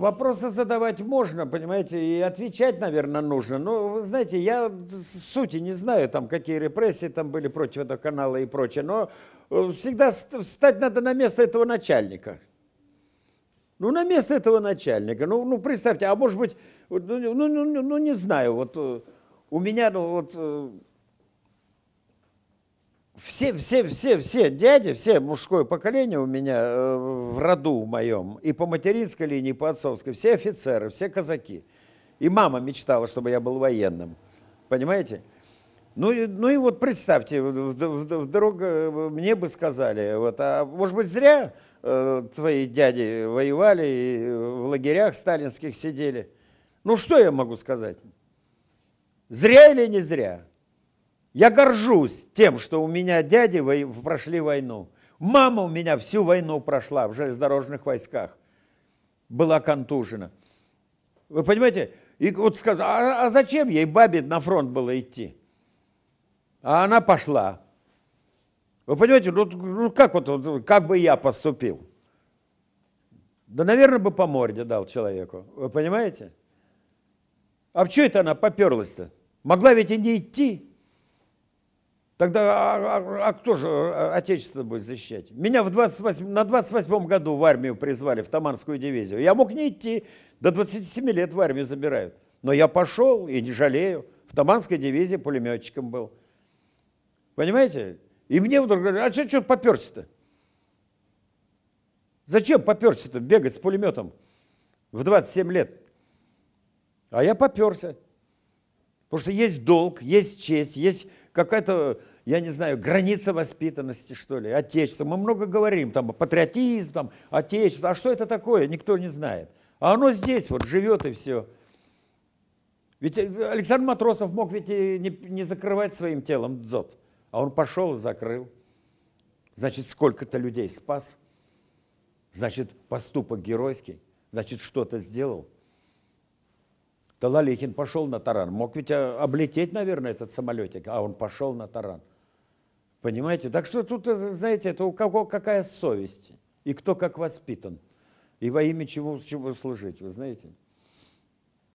Вопросы задавать можно, понимаете, и отвечать, наверное, нужно. Но, вы знаете, я сути не знаю, там, какие репрессии там были против этого канала и прочее, но всегда встать надо на место этого начальника. Ну, на место этого начальника. Ну, ну представьте, а может быть, ну, ну, ну, ну не знаю, вот у меня, ну, вот все, все, все, все дяди, все мужское поколение у меня э, в роду моем, и по материнской линии, и по отцовской, все офицеры, все казаки. И мама мечтала, чтобы я был военным. Понимаете? Ну, и, ну и вот представьте, вдруг э, мне бы сказали, вот, а может быть зря э, твои дяди воевали и э, в лагерях сталинских сидели. Ну что я могу сказать? Зря или не зря? Я горжусь тем, что у меня дяди прошли войну. Мама у меня всю войну прошла в железнодорожных войсках. Была контужена. Вы понимаете? И вот сказал, а, а зачем ей бабе на фронт было идти? А она пошла. Вы понимаете, ну, ну как, вот, как бы я поступил? Да, наверное, бы по морде дал человеку. Вы понимаете? А в что это она поперлась-то? Могла ведь и не идти. Тогда а а, а, а кто же э, Отечество будет защищать? Меня в 28, на 28-м году в армию призвали, в Таманскую дивизию. Я мог не идти, до 27 лет в армию забирают. Но я пошел и не жалею. В Таманской дивизии пулеметчиком был. Понимаете? И мне вдруг говорят, а что, что поперся-то? Зачем поперся-то бегать с пулеметом в 27 лет? А я поперся. Потому что есть долг, есть честь, есть какая-то, я не знаю, граница воспитанности, что ли, отечество. Мы много говорим там о патриотизме там, отечество. А что это такое, никто не знает. А оно здесь вот живет и все. Ведь э, Александр Матросов мог ведь и не, не закрывать своим телом дзот. А он пошел и закрыл. Значит, сколько-то людей спас. Значит, поступок геройский. Значит, что-то сделал. Талалихин пошел на таран. Мог ведь а, облететь, наверное, этот самолетик, а он пошел на таран. Понимаете? Так что тут, э, знаете, это у кого какая совесть и кто как воспитан, и во имя чего, чего служить, вы знаете.